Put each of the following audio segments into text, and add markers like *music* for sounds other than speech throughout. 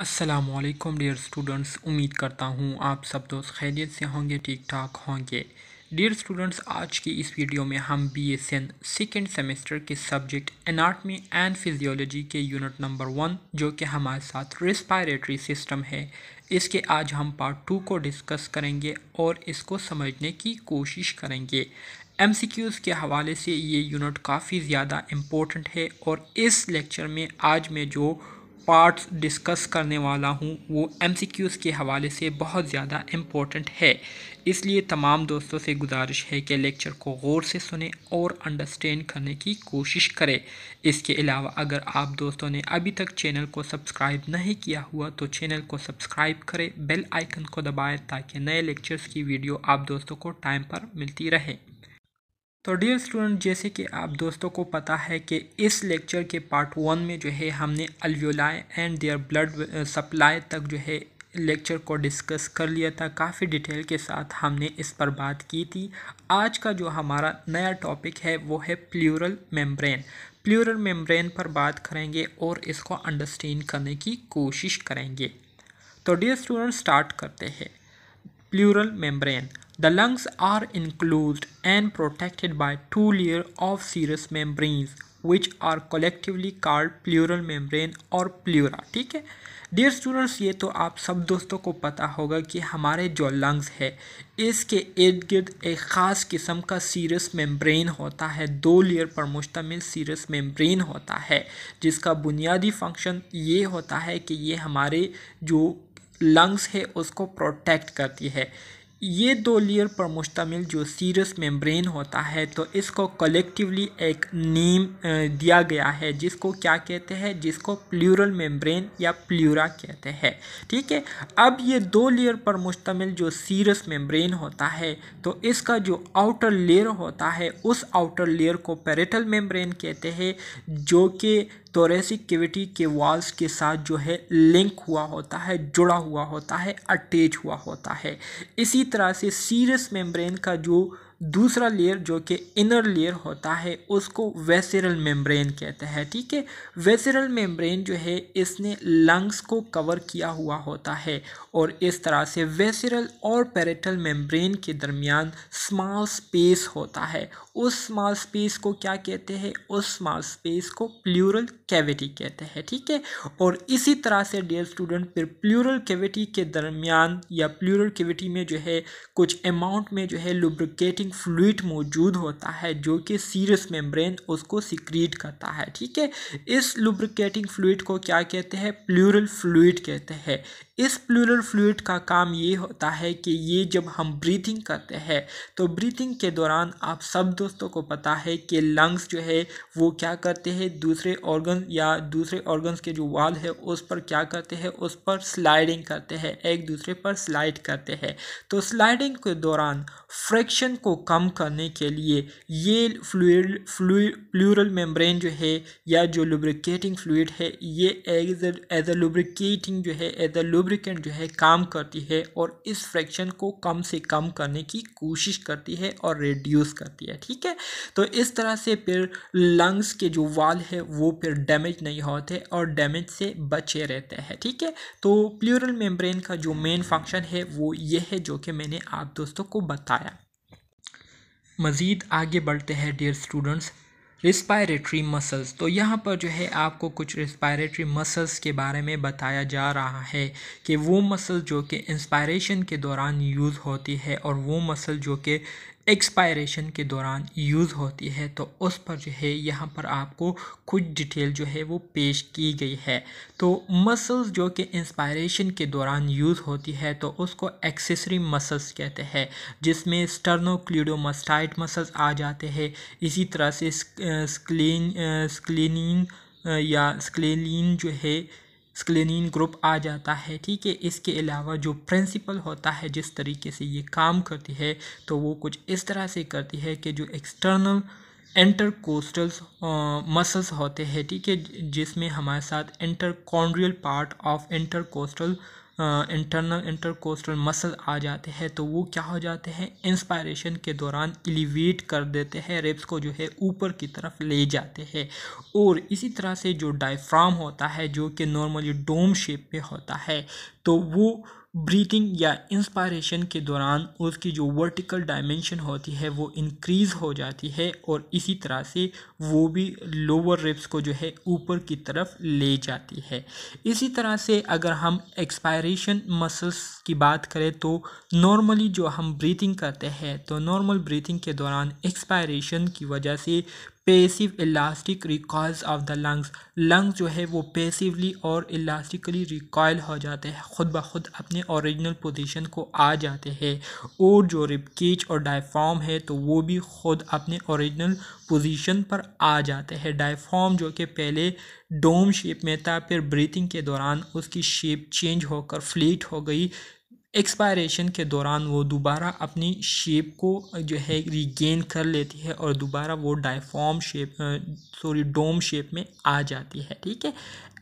Aslam dear students उम्मीद करता हूँ आप सब दोस्त खैरियत से होंगे ठीक ठाक होंगे डियर स्टूडेंट्स आज की इस वीडियो में हम B S N second semester के सब्जेक्ट एनाटमी एंड फिजियोलॉजी के यूनिट नंबर वन जो कि हमारे साथ रेस्पायरेटरी सिस्टम है इसके आज हम पार्ट टू को डिस्कस करेंगे और इसको समझने की कोशिश करेंगे एम के हवाले से ये यूनिट काफ़ी ज़्यादा इम्पोर्टेंट है और इस लेक्चर में आज मैं जो पार्ट्स डिस्कस करने वाला हूँ वो एम के हवाले से बहुत ज़्यादा इम्पोर्टेंट है इसलिए तमाम दोस्तों से गुजारिश है कि लेक्चर को गौर से सुने और अंडरस्टैंड करने की कोशिश करें इसके अलावा अगर आप दोस्तों ने अभी तक चैनल को सब्सक्राइब नहीं किया हुआ तो चैनल को सब्सक्राइब करें बेल आइकन को दबाएँ ताकि नए लेक्चर्स की वीडियो आप दोस्तों को टाइम पर मिलती रहे तो डियर स्टूडेंट जैसे कि आप दोस्तों को पता है कि इस लेक्चर के पार्ट वन में जो है हमने alveoli and their blood supply तक जो है लेक्चर को डिस्कस कर लिया था काफ़ी डिटेल के साथ हमने इस पर बात की थी आज का जो हमारा नया टॉपिक है वो है प्लूरल मेम्ब्रेन प्लूरल मेम्ब्रेन पर बात करेंगे और इसको अंडरस्टैंड करने की कोशिश करेंगे तो डियर स्टूडेंट स्टार्ट करते हैं pleural membrane The lungs are enclosed and protected by two layers of serous membranes which are collectively called pleural membrane और pleura ठीक है डियर स्टूडेंट्स ये तो आप सब दोस्तों को पता होगा कि हमारे जो लंग्स है इसके इर्द गिर्द एक ख़ास किस्म का सीरस मेम्ब्रेन होता है दो लेयर पर मुश्तमिल सीरस मेम्ब्रेन होता है जिसका बुनियादी फंक्शन ये होता है कि ये हमारे जो लंग्स है उसको प्रोटेक्ट करती है ये दो लेयर पर मुश्तमिल जो सीरस मेम्ब्रेन होता है तो इसको कलेक्टिवली एक नेम दिया गया है जिसको क्या कहते हैं जिसको प्लूरल मेम्ब्रेन या प्लूरा कहते हैं ठीक है अब ये दो लेयर पर मुश्तमिल जो सीरस मेम्ब्रेन होता है तो इसका जो आउटर लेयर होता है उस आउटर लेयर को पेरेटल मेम्ब्रेन कहते हैं जो कि थोरेसिक केविटी के वॉल्स के साथ जो है लिंक हुआ होता है जुड़ा हुआ होता है अटैच हुआ होता है इसी तरह से सीरियस मेम्ब्रेन का जो दूसरा लेयर जो कि इनर लेयर होता है उसको वेसरल मेम्ब्रेन कहते हैं ठीक है वेसरल मेम्ब्रेन जो है इसने लंग्स को कवर किया हुआ होता है और इस तरह से वेसरल और पेरेटल मेम्ब्रेन के दरमियान स्मॉल स्पेस होता है उस स्मॉल स्पेस को क्या कहते हैं उस स्मॉल स्पेस को प्लूरल कैविटी कहते हैं ठीक है थीके? और इसी तरह से डियर स्टूडेंट फिर प्लूरल कैविटी के दरमियान या प्लूरल कैविटी में जो है कुछ अमाउंट में जो है लुब्रिकेटिंग एक्टिन फ्लूड मौजूद होता है जो कि सीरस मेम्ब्रेन उसको सिक्रीट करता है ठीक है इस लुब्रिकेटिंग फ्लूड को क्या कहते हैं प्लूरल फ्लूड कहते हैं इस प्लूरल फ्लूड का काम ये होता है कि ये जब हम ब्रीथिंग करते हैं तो ब्रीथिंग के दौरान आप सब दोस्तों को पता है कि लंग्स जो है वो क्या करते हैं दूसरे ऑर्गन या दूसरे ऑर्गन्स के जो वाल है उस पर क्या करते हैं उस पर स्लाइडिंग करते हैं एक दूसरे पर स्लाइड करते हैं तो स्लाइडिंग के दौरान फ्रैक्शन को कम करने के लिए ये फ्लूड प्लूरल मेम्ब्रेन जो है या जो लुब्रिकेटिंग फ्लूड है ये एज एज अ लुब्रिकेटिंग जो है एज अ लुब लुब्रिकेंट जो है काम करती है और इस फ्रैक्शन को कम से कम करने की कोशिश करती है और रिड्यूस करती है ठीक है तो इस तरह से फिर लंग्स के जो वाल है वो फिर डैमेज नहीं होते और डैमेज से बचे रहते हैं ठीक है तो प्लूरल मेम्ब्रेन का जो मेन फंक्शन है वो ये है जो कि मैंने आप दोस्तों को बताया मज़ीद आगे बढ़ते हैं डियर स्टूडेंट्स रिस्पायरेटरी मसल्स तो यहाँ पर जो है आपको कुछ रिस्पायरेटरी मसल्स के बारे में बताया जा रहा है कि वो मसल जो कि इंस्पायरेशन के दौरान यूज़ होती है और वो मसल जो कि एक्सपायरेशन के दौरान यूज़ होती है तो उस पर जो है यहाँ पर आपको कुछ डिटेल जो है वो पेश की गई है तो मसल्स जो कि इंस्पायरेशन के दौरान यूज़ होती है तो उसको एक्सेसरी मसल्स कहते हैं जिसमें स्टर्नोक्लिडोमस्टाइट मसल्स आ जाते हैं इसी तरह से स्क्लिन स्क्लिनिन या स्क्लिन जो है स्क्लिन ग्रुप आ जाता है ठीक है इसके अलावा जो प्रिंसिपल होता है जिस तरीके से ये काम करती है तो वो कुछ इस तरह से करती है कि जो एक्सटर्नल इंटरकोस्टल मसल्स होते हैं ठीक है जिसमें हमारे साथ interchondral part of intercostal internal intercostal muscle आ जाते हैं तो वो क्या हो जाते हैं इंस्पायरेशन के दौरान एलिवेट कर देते हैं रिब्स को जो है ऊपर की तरफ ले जाते हैं और इसी तरह से जो डायफ्राम होता है जो कि नॉर्मली डोम शेप में होता है तो वो ब्रीथिंग या इंस्पायरेशन के दौरान उसकी जो वर्टिकल डायमेंशन होती है वो इंक्रीज़ हो जाती है और इसी तरह से वो भी लोअर रिब्स को जो है ऊपर की तरफ ले जाती है इसी तरह से अगर हम एक्सपायरेशन मसल्स की बात करें तो नॉर्मली जो हम ब्रीथिंग करते हैं तो नॉर्मल ब्रीथिंग के दौरान एक्सपायरेशन की वजह से passive elastic recoils of the lungs lungs जो है वो पेसिवली और इलास्टिकली रिकॉयल हो जाते हैं खुद ब खुद अपने ओरिजिनल पोजीशन को आ जाते हैं और जो रिबकेज और डायफॉर्म है तो वो भी खुद अपने ओरिजिनल पोजीशन पर आ जाते हैं डायफॉर्म जो कि पहले डोम शेप में था फिर ब्रीथिंग के दौरान उसकी शेप चेंज होकर फ्लीट हो गई एक्सपायरेशन के दौरान वो दोबारा अपनी शेप को जो है रिगेन कर लेती है और दोबारा वो diaphragm shape sorry dome shape में आ जाती है ठीक है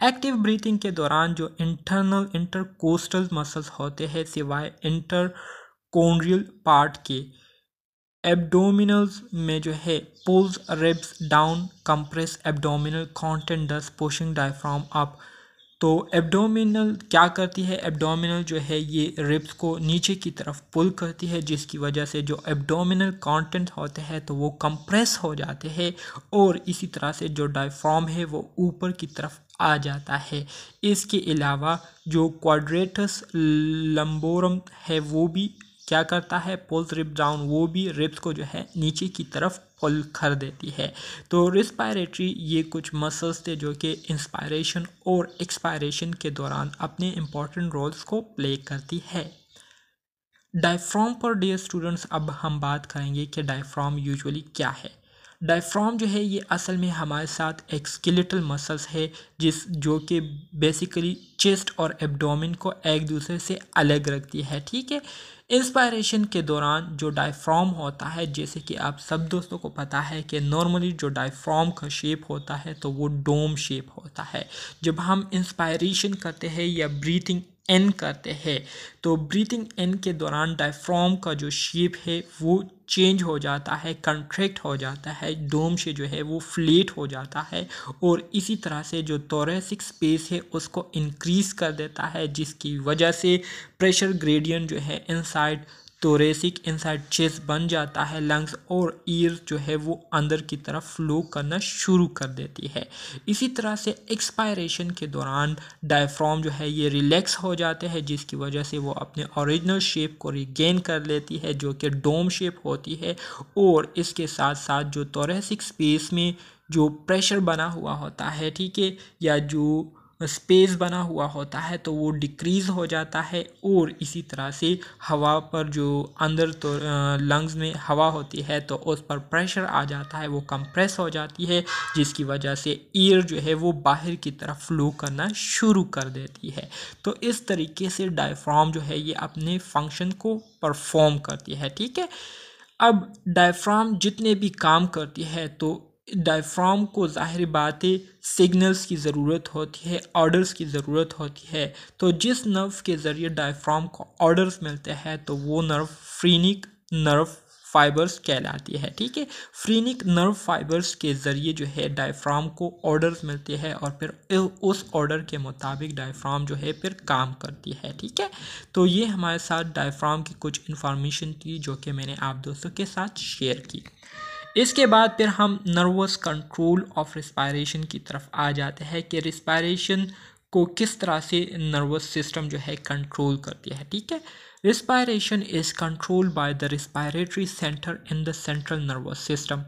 एक्टिव ब्रीथिंग के दौरान जो इंटरनल इंटरकोस्टल मसल्स होते हैं सिवाय इंटरकोन्ड्रियल पार्ट के एब्डोमिनल्स में जो है pulls ribs down compress abdominal content thus pushing diaphragm up तो एब्डोमिनल क्या करती है एब्डोमिनल जो है ये रिब्स को नीचे की तरफ पुल करती है जिसकी वजह से जो एब्डोमिनल कंटेंट होते हैं तो वो कंप्रेस हो जाते हैं और इसी तरह से जो डायफ्राम है वो ऊपर की तरफ आ जाता है इसके अलावा जो क्वाड्रेटस लम्बोरम है वो भी क्या करता है पोल्स रिप डाउन वो भी रिप्स को जो है नीचे की तरफ पुल कर देती है तो रिस्पायरेटरी ये कुछ मसल्स थे जो कि इंस्पायरेशन और एक्सपायरेशन के दौरान अपने इम्पॉर्टेंट रोल्स को प्ले करती है डायफ्राम पर डियर स्टूडेंट्स अब हम बात करेंगे कि डायफ्राम यूजुअली क्या है डायफ्राम जो है ये असल में हमारे साथ एक स्केलेटल मसल्स है जिस जो कि बेसिकली चेस्ट और एब्डोमिन को एक दूसरे से अलग रखती है ठीक है इंस्पायरेशन के दौरान जो डायफ्राम होता है जैसे कि आप सब दोस्तों को पता है कि नॉर्मली जो डायफ्राम का शेप होता है तो वो डोम शेप होता है जब हम इंस्पायरेशन करते हैं या ब्रीथिंग एन करते हैं तो ब्रीथिंग एन के दौरान डायफ्राम का जो शेप है वो चेंज हो जाता है कंट्रैक्ट हो जाता है डोम से जो है वो फ्लेट हो जाता है और इसी तरह से जो तोरेसिक स्पेस है उसको इंक्रीज कर देता है जिसकी वजह से प्रेशर ग्रेडियंट जो है इनसाइड थोरेसिक इनसाइड चेस्ट बन जाता है लंग्स और ईयर जो है वो अंदर की तरफ फ्लो करना शुरू कर देती है इसी तरह से एक्सपायरेशन के दौरान डायफ्राम जो है ये रिलैक्स हो जाते हैं जिसकी वजह से वो अपने ओरिजिनल शेप को रिगेन कर लेती है जो कि डोम शेप होती है और इसके साथ साथ जो थोरेसिक स्पेस में जो प्रेशर बना हुआ होता है ठीक है या जो स्पेस बना हुआ होता है तो वो डिक्रीज़ हो जाता है और इसी तरह से हवा पर जो अंदर तो लंग्स में हवा होती है तो उस पर प्रेशर आ जाता है वो कंप्रेस हो जाती है जिसकी वजह से एयर जो है वो बाहर की तरफ फ्लो करना शुरू कर देती है तो इस तरीके से डायफ्राम जो है ये अपने फंक्शन को परफॉर्म करती है ठीक है अब डायफ्राम जितने भी काम करती है तो डायफ्राम को ज़ाहिर बात है सिग्नल्स की ज़रूरत होती है ऑर्डर्स की ज़रूरत होती है तो जिस नर्व के ज़रिए डायफ्राम को ऑर्डर्स मिलते हैं तो वो नर्व फ्रीनिक नर्व फाइबर्स कहलाती है ठीक है फ्रीनिक नर्व फाइबर्स के ज़रिए जो है डायफ्राम को ऑर्डर्स मिलते हैं और फिर उस ऑर्डर के मुताबिक डायफ्राम जो है फिर काम करती है ठीक है तो ये हमारे साथ डायफ्राम की कुछ इन्फॉर्मेशन थी जो कि मैंने आप दोस्तों के साथ शेयर की इसके बाद फिर हम नर्वस कंट्रोल ऑफ रिस्पायरेशन की तरफ आ जाते हैं कि रिस्पायरेशन को किस तरह से नर्वस सिस्टम जो है कंट्रोल करती है ठीक है respiration is control by the respiratory centre in the central nervous system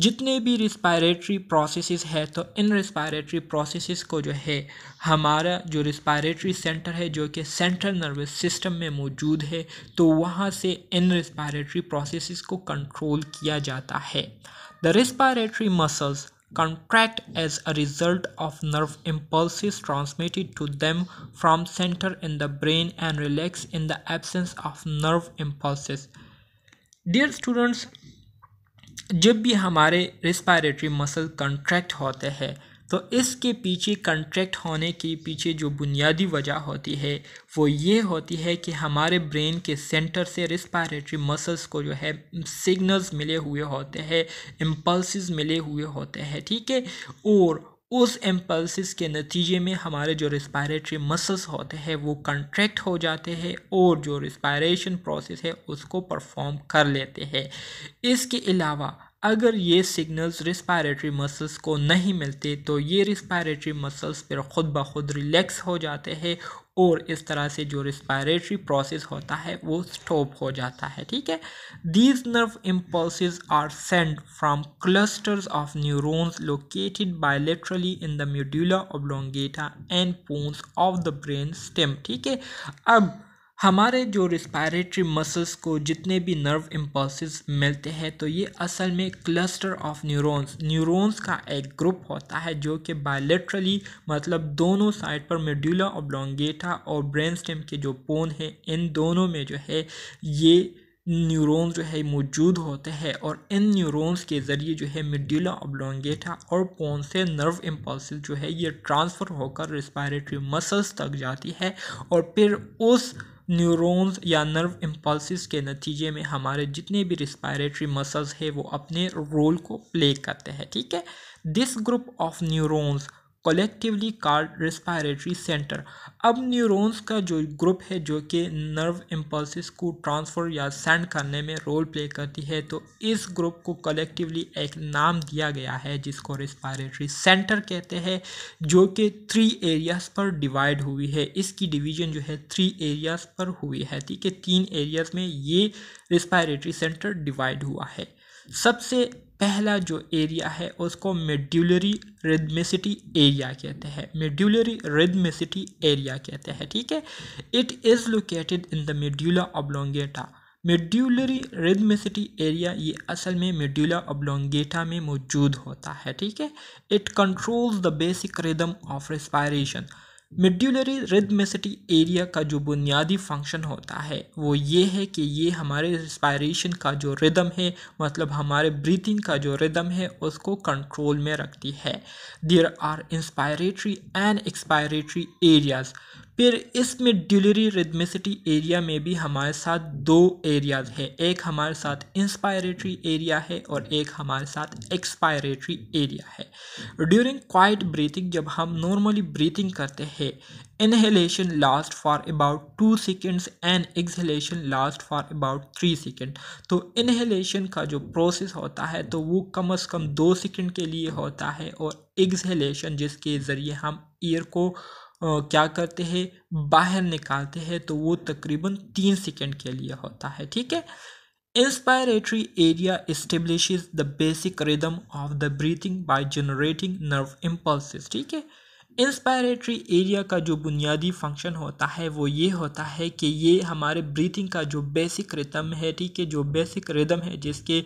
जितने भी रिस्पायरेटरी प्रोसेस है तो इन रिस्पायरेटरी प्रोसेस को जो है हमारा जो रिस्पायरेटरी सेंटर है जो कि सेंट्रल नर्वस सिस्टम में मौजूद है तो वहाँ से इन रिस्पायरेटरी प्रोसेसेस को कंट्रोल किया जाता है the respiratory muscles contract as a result of nerve impulse transmitted to them from centre in the brain and relax in the absence of nerve impulse dear students जब भी हमारे respiratory muscle contract होते हैं तो इसके पीछे contract होने के पीछे जो बुनियादी वजह होती है वो ये होती है कि हमारे ब्रेन के सेंटर से रिस्पायरेटरी मसल्स को जो है सिग्नल्स मिले हुए होते हैं इम्पल्स मिले हुए होते हैं ठीक है और उस एम्पल्सिस के नतीजे में हमारे जो रिस्पायरेटरी मसल्स होते हैं वो कंट्रैक्ट हो जाते हैं और जो रिस्पायरेशन प्रोसेस है उसको परफॉर्म कर लेते हैं इसके अलावा अगर ये सिग्नल्स रिस्पायरेटरी मसल्स को नहीं मिलते तो ये रिस्पायरेटरी मसल्स फिर ख़ुद ब खुद रिलैक्स हो जाते हैं और इस तरह से जो रिस्पायरेटरी प्रोसेस होता है वो स्टॉप हो जाता है ठीक है these nerve impulse are send from clusters of neurons located bilaterally in the medulla oblongata and pons of the brain stem ठीक है अब हमारे जो रिस्पायरेटरी मसल्स को जितने भी नर्व इम्पल्सिस मिलते हैं तो ये असल में क्लस्टर ऑफ न्यूरॉन्स न्यूरॉन्स का एक ग्रुप होता है जो कि बायोलिट्रली मतलब दोनों साइड पर मेड्यूला ओब्लोंगेटा और ब्रेन स्टेम के जो पोन है इन दोनों में जो है ये न्यूरॉन्स जो है मौजूद होते हैं और इन न्यूरॉन्स के ज़रिए जो है मिड्यूला ऑब्लोंगेटा और पोन से नर्व इम्पल्स जो है ये ट्रांसफ़र होकर रिस्पायरेटरी मसल्स तक जाती है और फिर उस न्यूरॉन्स या नर्व इम्पल्सिस के नतीजे में हमारे जितने भी रिस्पायरेटरी मसल्स है वो अपने रोल को प्ले करते हैं ठीक है this group of neurons collectively called respiratory centre अब न्यूरॉन्स का जो ग्रुप है जो कि नर्व इम्पल्सिस को ट्रांसफ़र या सेंड करने में रोल प्ले करती है तो इस ग्रुप को कलेक्टिवली एक नाम दिया गया है जिसको रिस्पायरेटरी सेंटर कहते हैं जो कि थ्री एरियाज़ पर डिवाइड हुई है इसकी डिवीज़न जो है थ्री एरियाज़ पर हुई है ठीक है तीन एरियाज़ में ये रिस्पायरेटरी सेंटर डिवाइड हुआ है सबसे पहला जो एरिया है उसको मेड्यूलरी रिदमेसिटी एरिया कहते हैं मेड्यूलरी रिदमेसिटी एरिया कहते हैं ठीक है it is located in the medulla oblongata medullary rhythmicity area ये असल में मेड्यूला ऑबलोंगेटा में मौजूद होता है ठीक है it controls the basic rhythm of respiration medullary rhythmicity area का जो बुनियादी फंक्शन होता है वो ये है कि ये हमारे रिस्पायरेशन का जो रिदम है मतलब हमारे ब्रीथिंग का जो रिदम है उसको कंट्रोल में रखती है there are inspiratory and expiratory areas फिर इसमें डिलरी रिदमिसिटी एरिया में भी हमारे साथ दो एरियाज है एक हमारे साथ इंस्पायरेटरी एरिया है और एक हमारे साथ एक्सपायरेटरी एरिया है ड्यूरिंग क्वाइट ब्रीथिंग जब हम नॉर्मली ब्रीथिंग करते हैं inhalation last for about two seconds and exhalation last for about three second तो इनहेलेशन का जो प्रोसेस होता है तो वो कम अज़ कम दो सेकेंड के लिए होता है और एक्सहेलेशन जिसके ज़रिए हम ईयर को क्या करते हैं बाहर निकालते हैं तो वो तकरीबन तीन सेकेंड के लिए होता है ठीक है inspiratory area establish the basic rhythm of the breathing by generating nerve impulse ठीक है इंस्पायरेटरी एरिया का जो बुनियादी फंक्शन होता है वो ये होता है कि ये हमारे ब्रीथिंग का जो बेसिक रिदम है ठीक है जो बेसिक रिदम है जिसके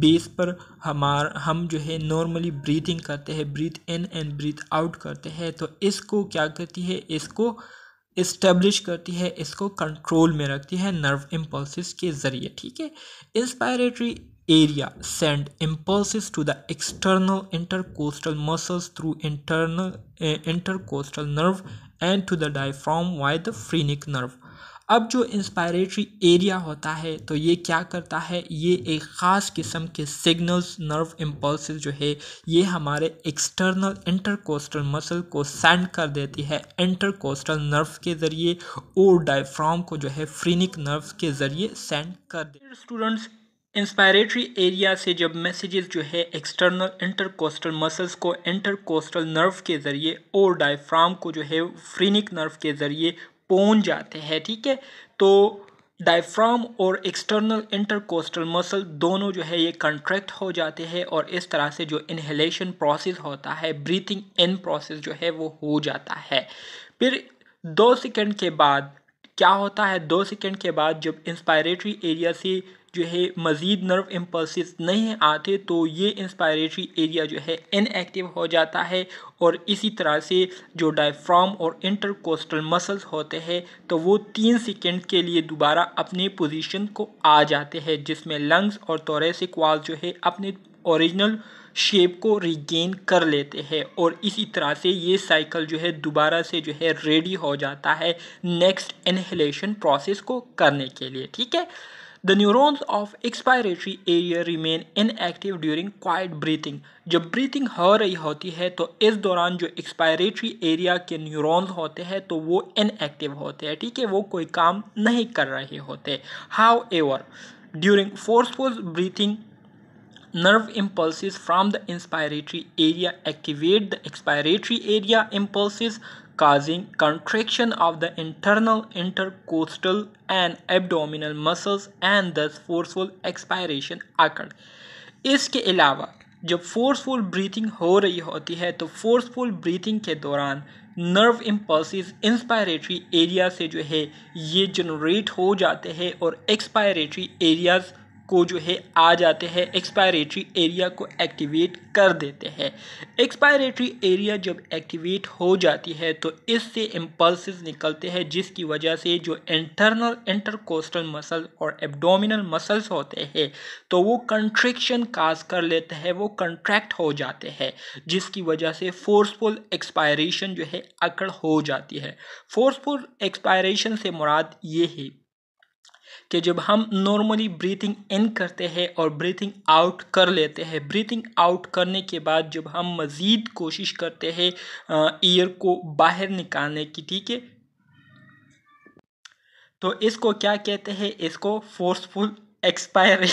बेस पर हमार हम जो है नॉर्मली ब्रीथिंग करते हैं breathe in and breathe out करते हैं तो इसको क्या करती है इसको इस्टेब्लिश करती है इसको कंट्रोल में रखती है नर्व इम्पल्स के ज़रिए ठीक है inspiratory area send impulses to the external intercostal muscles through internal uh, eh, intercostal nerve and to the diaphragm via the phrenic nerve अब जो इंस्पायरेटरी एरिया होता है तो ये क्या करता है ये एक ख़ास किस्म के सिग्नल्स नर्व इम्पल्स जो है ये हमारे एक्सटर्नल इंटरकोस्टल मसल को सेंड कर देती है इंटरकोस्टल नर्व के ज़रिए और डायफ्राम को जो है फ्रीनिक नर्व के ज़रिए सेंड कर देती है स्टूडेंट्स इंस्पायरेटरी एरिया से जब मैसेजेस जो है एक्सटर्नल इंटरकोस्टल मसल्स को इंटरकोस्टल नर्व के ज़रिए और डायफ्राम को जो है फ्रीनिक नर्व के ज़रिए पहुँच जाते हैं ठीक है तो डायफ्राम और एक्सटर्नल इंटरकोस्टल मसल दोनों जो है ये कंट्रैक्ट हो जाते हैं और इस तरह से जो इन्हेलेशन प्रोसेस होता है ब्रीथिंग इन प्रोसेस जो है वो हो जाता है फिर दो सेकंड के बाद क्या होता है दो सेकेंड के बाद जब इंस्पायरेटरी एरिया से जो है मज़ीद नर्व इम्पल्सिस नहीं आते तो ये इंस्पायरेटरी एरिया जो है इनएक्टिव हो जाता है और इसी तरह से जो डायफ्राम और इंटरकोस्टल मसल्स होते हैं तो वो तीन सेकेंड के लिए दोबारा अपने पोजीशन को आ जाते हैं जिसमें लंग्स और तोरेसिक वाल जो है अपने ओरिजिनल शेप को रिगेन कर लेते हैं और इसी तरह से ये साइकिल जो है दोबारा से जो है रेडी हो जाता है नेक्स्ट इनहेलेशन प्रोसेस को करने के लिए ठीक है the neurons of expiratory area remain inactive during quiet breathing जब ब्रीथिंग हो रही होती है तो इस दौरान जो एक्सपायरेटरी एरिया के न्यूरॉन्स होते हैं तो वो इनएक्टिव होते हैं ठीक है वो कोई काम नहीं कर रहे होते however during forceful breathing nerve impulses from the inspiratory area activate the expiratory area impulses causing contraction of the internal intercostal and abdominal muscles and thus forceful expiration occurred. इसके अलावा जब फोर्सफुल ब्रीथिंग हो रही होती है तो forceful breathing के दौरान नर्व इम्पल्सिस इंस्पायरेटरी एरिया से जो है ये जनरेट हो जाते हैं और एक्सपायरेटरी एरियाज को जो है आ जाते हैं एक्सपायरेटरी एरिया को एक्टिवेट कर देते हैं एक्सपायरेटरी एरिया जब एक्टिवेट हो जाती है तो इससे इम्पल्स निकलते हैं जिसकी वजह से जो इंटरनल इंटरकोस्टल मसल और एब्डोमिनल मसल्स होते हैं तो वो कंट्रेक्शन काज कर लेते हैं वो कंट्रैक्ट हो जाते हैं जिसकी वजह से फोर्सफुल एक्सपायरेशन जो है अकड़ हो जाती है फोर्सफुल एक्सपायरेशन से मुराद ये है कि जब हम नॉर्मली ब्रीथिंग इन करते हैं और ब्रीथिंग आउट कर लेते हैं ब्रीथिंग आउट करने के बाद जब हम मज़ीद कोशिश करते हैं ईयर को बाहर निकालने की ठीक है तो इसको क्या कहते हैं इसको फोर्सफुल एक्सपायरे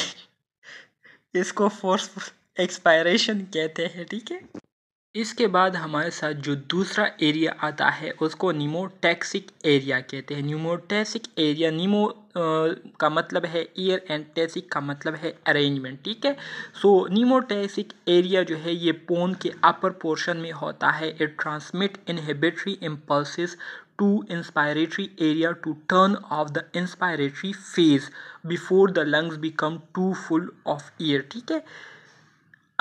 *laughs* इसको फोर्सफुल एक्सपायरेशन कहते हैं ठीक है थीके? इसके बाद हमारे साथ जो दूसरा एरिया आता है उसको निमोटैक्सिक एरिया कहते हैं नीमोटैक्सिक एरिया नीमो का मतलब है ईयर एंड टेसिक का मतलब है अरेंजमेंट ठीक है सो नीमोटेसिक एरिया जो है ये पोन के अपर पोर्शन में होता है it transmit inhibitory impulses to inspiratory area to turn off the inspiratory phase before the lungs become too full of air ठीक है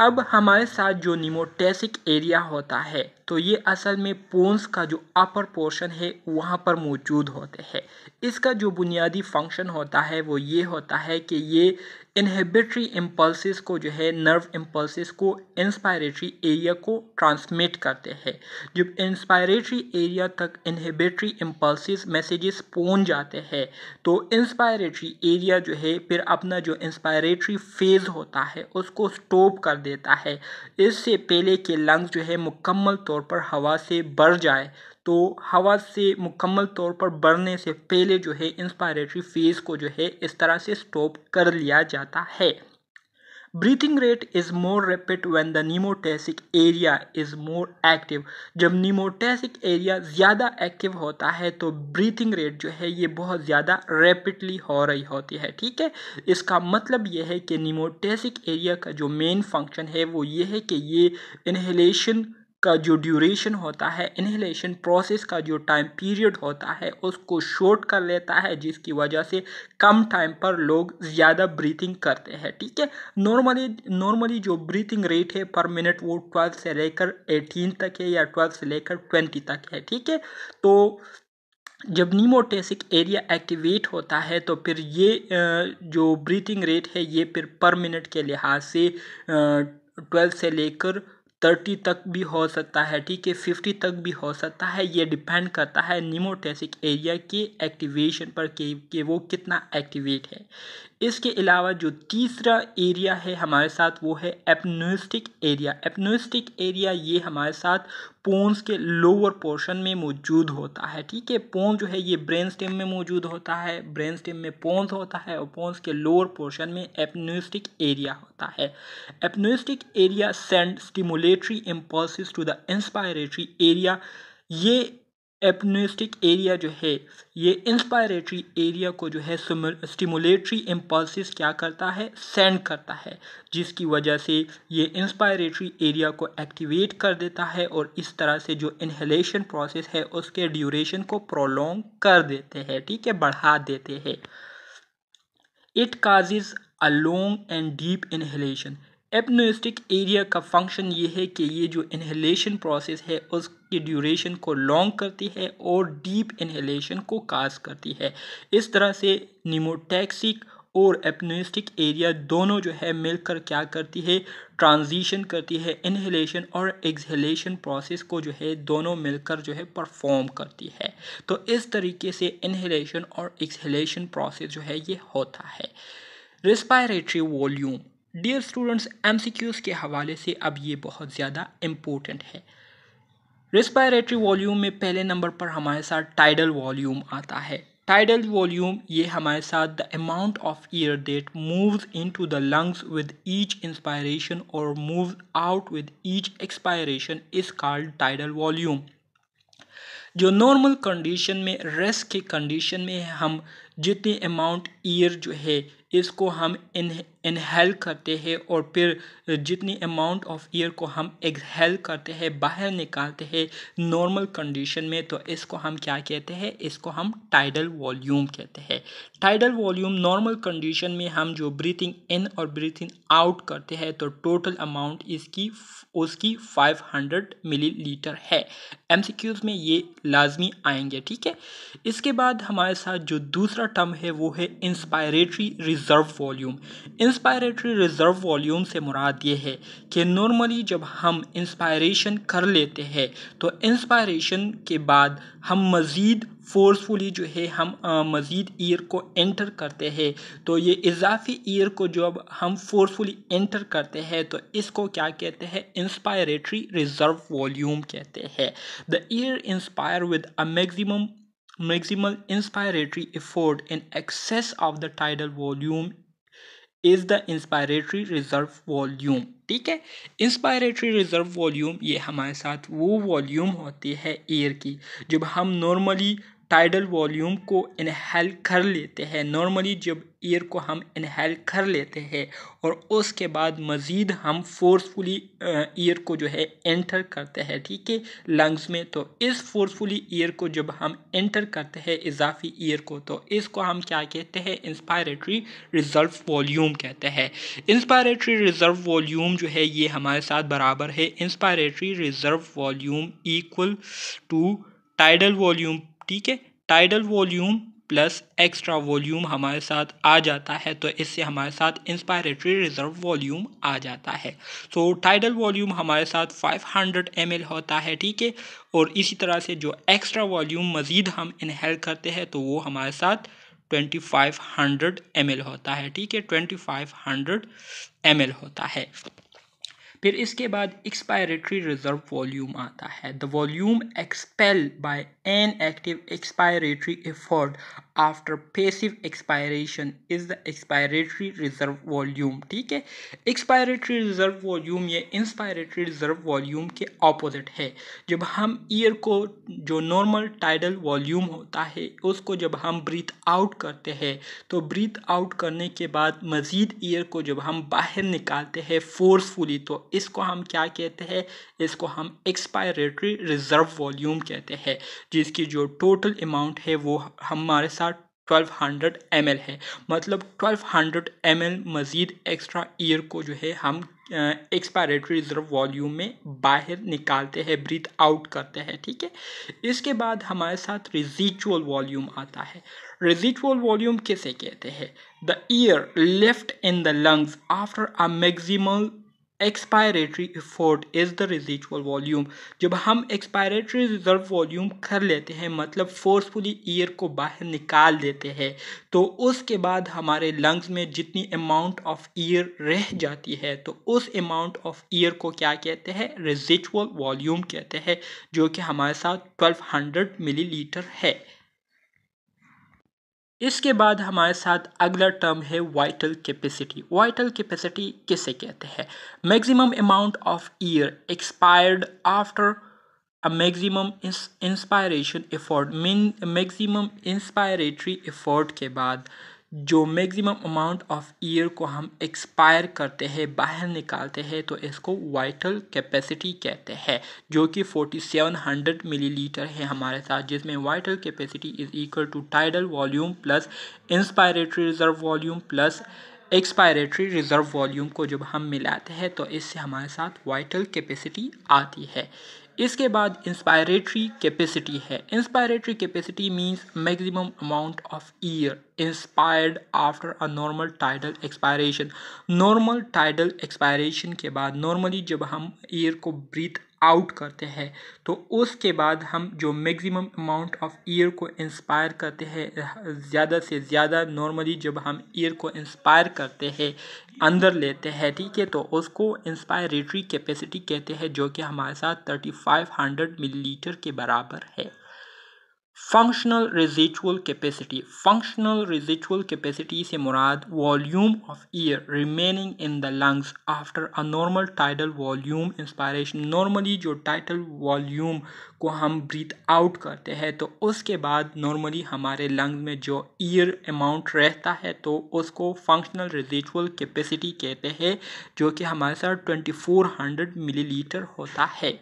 अब हमारे साथ जो निमोटेसिक एरिया होता है तो ये असल में पोन्स का जो अपर पोर्शन है वहाँ पर मौजूद होते हैं इसका जो बुनियादी फंक्शन होता है वो ये होता है कि ये इन्हेबिट्री इम्पल्सिस को जो है नर्व इम्पल्सिस को इंस्पायरेटरी एरिया को ट्रांसमिट करते हैं जब इंस्पायरेटरी एरिया तक इनहिबिटरी इम्पल्सिस मैसेजेस पहुंच जाते हैं तो इंस्पायरेटरी एरिया जो है फिर अपना जो इंस्पायरेटरी फेज़ होता है उसको स्टॉप कर देता है इससे पहले के लंग्स जो है मुकम्मल तौर पर हवा से भर जाए तो हवा से मुकम्मल तौर पर बढ़ने से पहले जो है इंस्पायरेटरी फेज़ को जो है इस तरह से स्टॉप कर लिया जाता है breathing rate is more rapid when the pneumotaxic area is more active जब नीमोटेसिक एरिया ज़्यादा एक्टिव होता है तो ब्रीथिंग रेट जो है ये बहुत ज़्यादा रेपिडली हो रही होती है ठीक है इसका मतलब ये है कि नीमोटेसिक एरिया का जो मेन फंक्शन है वो ये है कि ये इन्हेलेशन का जो ड्यूरेशन होता है इन्हेलेशन प्रोसेस का जो टाइम पीरियड होता है उसको शॉर्ट कर लेता है जिसकी वजह से कम टाइम पर लोग ज़्यादा ब्रीथिंग करते हैं ठीक है नॉर्मली नॉर्मली जो ब्रीथिंग रेट है पर मिनट वो ट्वेल्व से लेकर एटीन तक है या ट्वेल्थ से लेकर ट्वेंटी तक है ठीक है तो जब नीमोटेसिक एरिया एक्टिवेट होता है तो फिर ये जो ब्रीथिंग रेट है ये फिर पर मिनट के लिहाज से ट्वेल्थ से लेकर थर्टी तक भी हो सकता है ठीक है फिफ्टी तक भी हो सकता है ये डिपेंड करता है निमोटेसिक एरिया के एक्टिवेशन पर कि, वो कितना एक्टिवेट है इसके अलावा जो तीसरा एरिया है हमारे साथ वो है एपनोस्टिक एरिया एपनोस्टिक एरिया ये हमारे साथ पोन्स के लोअर पोर्शन में मौजूद होता है ठीक है पोन जो है ये ब्रेन स्टेम में मौजूद होता है ब्रेन स्टेम में पोन्स होता है और पोन्स के लोअर पोर्शन में एपनोस्टिक एरिया होता है apneustic area send stimulatory impulse to the inspiratory area ये एपनोस्टिक एरिया जो है ये इंस्पायरेटरी एरिया को जो है स्टिमुलेटरी इम्पल्सिस क्या करता है सेंड करता है जिसकी वजह से ये इंस्पायरेटरी एरिया को एक्टिवेट कर देता है और इस तरह से जो इन्हेलेशन प्रोसेस है उसके ड्यूरेशन को प्रोलोंग कर देते हैं ठीक है बढ़ा देते हैं it causes a long and deep inhalation apneustic area का फंक्शन ये है कि ये जो इन्हेलेशन प्रोसेस है उसकी ड्यूरेशन को लॉन्ग करती है और डीप इन्हेलेशन को काज करती है इस तरह से निमोटैक्सिक और एपनोस्टिक एरिया दोनों जो है मिलकर क्या करती है ट्रांजिशन करती है इन्हेलेशन और एक्सहेलेशन प्रोसेस को जो है दोनों मिलकर जो है परफॉर्म करती है तो इस तरीके से इन्हेलेशन और एक्सहेलेशन प्रोसेस जो है ये होता है रिस्पायरेटरी वॉल्यूम डियर स्टूडेंट्स एम के हवाले से अब ये बहुत ज़्यादा इम्पोर्टेंट है रिस्पायरेटरी वॉल्यूम में पहले नंबर पर हमारे साथ टाइडल वॉल्यूम आता है टाइडल वॉल्यूम ये हमारे साथ the amount of air that moves into the lungs with each inspiration और moves out with each expiration is called tidal volume जो नॉर्मल कंडीशन में रेस्ट के कंडीशन में हम जितनी अमाउंट ईयर जो है इसको हम इनहेल करते हैं और फिर जितनी अमाउंट ऑफ ईयर को हम एक्सहेल करते हैं बाहर निकालते हैं नॉर्मल कंडीशन में तो इसको हम क्या कहते हैं इसको हम टाइडल वॉल्यूम कहते हैं टाइडल वॉल्यूम नॉर्मल कंडीशन में हम जो ब्रीथिंग इन और ब्रीथिंग आउट करते हैं तो टोटल अमाउंट इसकी उसकी 500 मिलीलीटर है क्यूज में ये लाजमी आएंगे ठीक है इसके बाद हमारे साथ जो दूसरा दूसरा टर्म है वो है inspiratory reserve volume inspiratory reserve volume से मुराद ये है कि नॉर्मली जब हम इंस्पायरेशन कर लेते हैं तो इंस्पायरेशन के बाद हम मज़ीद फोर्सफुली जो है हम मज़ीद ईयर को एंटर करते हैं तो ये इजाफी ईयर को जब हम फोर्सफुली एंटर करते हैं तो इसको क्या कहते हैं इंस्पायरेटरी रिज़र्व वॉल्यूम कहते हैं the air inspire with a maximum maximal inspiratory effort in excess of the tidal volume is the inspiratory reserve volume ठीक है इंस्पायरेटरी रिजर्व वॉल्यूम ये हमारे साथ वो वॉल्यूम होती है एयर की जब हम नॉर्मली टाइडल वॉल्यूम को इनहेल कर लेते हैं नॉर्मली जब एयर को हम इनहेल कर लेते हैं और उसके बाद मज़ीद हम फोर्सफुली एयर को जो है एंटर करते हैं ठीक है लंग्स में तो इस फोर्सफुली एयर को जब हम एंटर करते हैं इजाफी एयर को तो इसको हम क्या कहते हैं इंस्पायरेटरी रिज़र्व वॉल्यूम कहते हैं इंस्पायरेटरी रिज़र्व वॉल्यूम जो है ये हमारे साथ बराबर है inspiratory reserve volume equal to tidal volume ठीक है tidal volume plus extra volume हमारे साथ आ जाता है तो इससे हमारे साथ इंस्पायरेटरी रिजर्व वॉल्यूम आ जाता है तो टाइडल वॉल्यूम हमारे साथ 500 हंड्रेड होता है ठीक है और इसी तरह से जो एक्स्ट्रा वॉल्यूम मज़ीद हम इनहेल करते हैं तो वो हमारे साथ 2500 ml होता है ठीक है 2500 ml होता है फिर इसके बाद एक्सपायरेटरी रिजर्व वॉल्यूम आता है the volume expel by an active expiratory effort after passive expiration is the expiratory reserve volume ठीक है एक्सपायरेटरी रिजर्व वॉल्यूम ये इंस्पायरेटरी रिजर्व वॉल्यूम के अपोजिट है जब हम ईयर को जो नॉर्मल टाइडल वॉल्यूम होता है उसको जब हम ब्रीथ आउट करते हैं तो ब्रीथ आउट करने के बाद मज़ीद ईयर को जब हम बाहर निकालते हैं फोर्सफुली तो इसको हम क्या कहते हैं इसको हम एक्सपायरेटरी रिजर्व वॉल्यूम कहते हैं जिसकी जो टोटल अमाउंट है वो हमारे साथ 1200 हंड्रेड है मतलब 1200 हंड्रेड मज़ीद एक्स्ट्रा ईयर को जो है हम एक्सपायरेटरी रिजर्व वॉल्यूम में बाहर निकालते हैं ब्रीथ आउट करते हैं ठीक है थीके? इसके बाद हमारे साथ रिजिचुअल वॉल्यूम आता है रिजिचुअल वॉल्यूम किसे कहते हैं the air left in the lungs after a maximal expiratory effort is the residual volume जब हम एक्सपायरेटरी रिजर्व वॉल्यूम कर लेते हैं मतलब फोर्सफुली ईयर को बाहर निकाल देते हैं तो उसके बाद हमारे लंग्स में जितनी अमाउंट ऑफ ईयर रह जाती है तो उस अमाउंट ऑफ ईयर को क्या कहते हैं रिजिचुअल वॉल्यूम कहते हैं जो कि हमारे साथ ट्वेल्व मिली लीटर है इसके बाद हमारे साथ अगला टर्म है वाइटल कैपेसिटी वाइटल कैपेसिटी किसे कहते हैं maximum amount of air expired after a maximum inspiration effort mean maximum inspiratory effort के बाद जो मैक्सिमम अमाउंट ऑफ ईयर को हम एक्सपायर करते हैं बाहर निकालते हैं तो इसको वाइटल कैपेसिटी कहते हैं जो कि 4700 मिलीलीटर है हमारे साथ जिसमें vital capacity is equal to tidal volume plus inspiratory reserve volume plus expiratory reserve volume को जब हम मिलाते हैं तो इससे हमारे साथ वाइटल कैपेसिटी आती है इसके बाद इंस्पायरेटरी कैपेसिटी है inspiratory capacity means maximum amount of air inspired after a normal tidal expiration normal tidal expiration के बाद नॉर्मली जब हम एयर को ब्रीथ आउट करते हैं तो उसके बाद हम जो मैक्सिमम अमाउंट ऑफ ईयर को इंस्पायर करते हैं ज़्यादा से ज़्यादा नॉर्मली जब हम ईयर को इंस्पायर करते हैं अंदर लेते हैं ठीक है तो उसको इंस्पायरेटरी कैपेसिटी कहते हैं जो कि हमारे साथ थर्टी फाइव हंड्रेड मिलीलीटर के बराबर है functional residual capacity functional residual capacity से मुराद volume of air remaining in the lungs after a normal tidal volume inspiration normally जो टाइटल वॉल्यूम को हम ब्रीथ आउट करते हैं तो उसके बाद नॉर्मली हमारे लंग्स में जो ईयर अमाउंट रहता है तो उसको फंक्शनल रेजिचुअल कैपेसिटी कहते हैं जो कि हमारे साथ ट्वेंटी फोर हंड्रेड मिलीलीटर होता है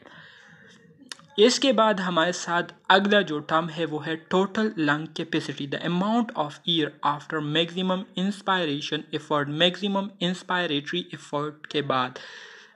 इसके बाद हमारे साथ अगला जो टर्म है वो है total lung capacity the amount of air after maximum inspiration effort maximum inspiratory effort के बाद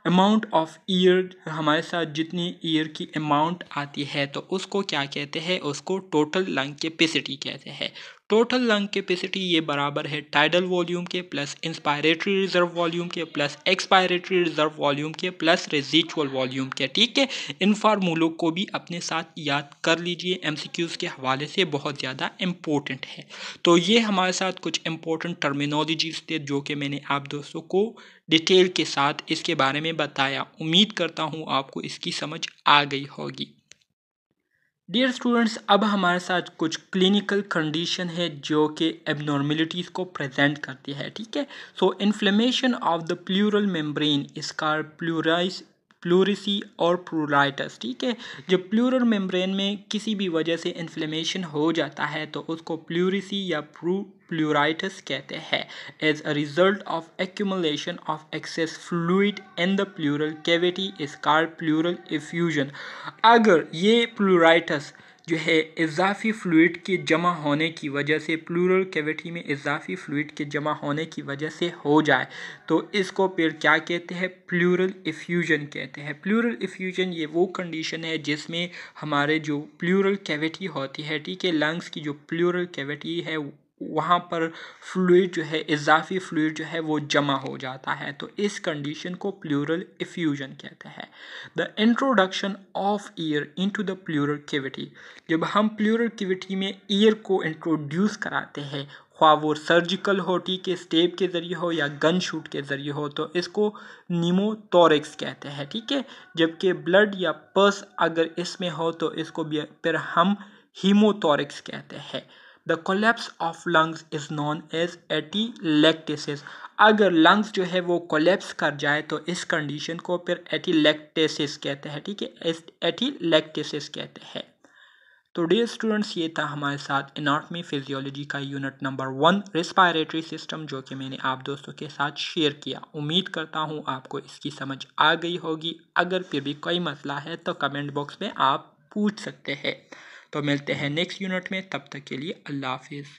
अमाउंट ऑफ ईयर हमारे साथ जितनी ईयर की अमाउंट आती है तो उसको क्या कहते हैं उसको टोटल लंग कैपेसिटी कहते हैं टोटल लंग कैपेसिटी ये बराबर है टाइडल वॉल्यूम के प्लस इंस्पायरेटरी रिजर्व वॉल्यूम के प्लस एक्सपायरेटरी रिजर्व वॉल्यूम के प्लस रेजिचुअल वॉल्यूम के ठीक है इन फार्मूलों को भी अपने साथ याद कर लीजिए एमसीक्यूज़ के हवाले से बहुत ज़्यादा इम्पोर्टेंट है तो ये हमारे साथ कुछ इम्पोर्टेंट टर्मिनोलॉजीज थे जो कि मैंने आप दोस्तों को डिटेल के साथ इसके बारे में बताया उम्मीद करता हूँ आपको इसकी समझ आ गई होगी डियर स्टूडेंट्स अब हमारे साथ कुछ क्लिनिकल कंडीशन है जो कि एबनॉर्मेलिटीज़ को प्रेजेंट करती है ठीक है so inflammation of the pleural membrane इसका प्लूराइज प्लूरिसी और प्लूराइटस ठीक है जब प्लूरल मेम्ब्रेन में किसी भी वजह से इन्फ्लेमेशन हो जाता है तो उसको प्लूरिसी या प्रू प्लूराइटस कहते हैं as a result of accumulation of excess fluid in the pleural cavity is called pleural effusion अगर ये प्लूराइटस जो है इजाफ़ी फ्लूड के जमा होने की वजह से प्लूरल कैविटी में इजाफ़ी फ्लूड के जमा होने की वजह से हो जाए तो इसको फिर क्या कहते हैं प्लूरल इफ्यूजन कहते हैं प्लूरल इफ्यूजन ये वो कंडीशन है जिसमें हमारे जो प्लूरल कैविटी होती है ठीक है लंग्स की जो प्लूरल कैविटी है वहाँ पर फ्लूड जो है इजाफी फ्लूड जो है वो जमा हो जाता है तो इस कंडीशन को प्लूरल इफ्यूजन कहते हैं the introduction of air into the pleural cavity जब हम प्लूरल केविटी में ईयर को इंट्रोड्यूस कराते हैं ख्वा वो सर्जिकल हो के स्टेप के ज़रिए हो या गन शूट के ज़रिए हो तो इसको नीमोतोरिक्स कहते हैं ठीक है जबकि ब्लड या पर्स अगर इसमें हो तो इसको भी फिर हम हीमोतोरिक्स कहते हैं the collapse of lungs is known as atelectasis अगर लंग्स जो है वो कोलेप्स कर जाए तो इस कंडीशन को फिर एटीलेक्टेसिस कहते हैं ठीक है एटीलेक्टेसिस कहते हैं तो डियर स्टूडेंट्स ये था हमारे साथ एनाटमी फिजियोलॉजी का unit number one respiratory system जो कि मैंने आप दोस्तों के साथ शेयर किया उम्मीद करता हूँ आपको इसकी समझ आ गई होगी अगर फिर भी कोई मसला है तो कमेंट बॉक्स में आप पूछ सकते हैं तो मिलते हैं नेक्स्ट यूनिट में तब तक के लिए अल्लाह हाफिज़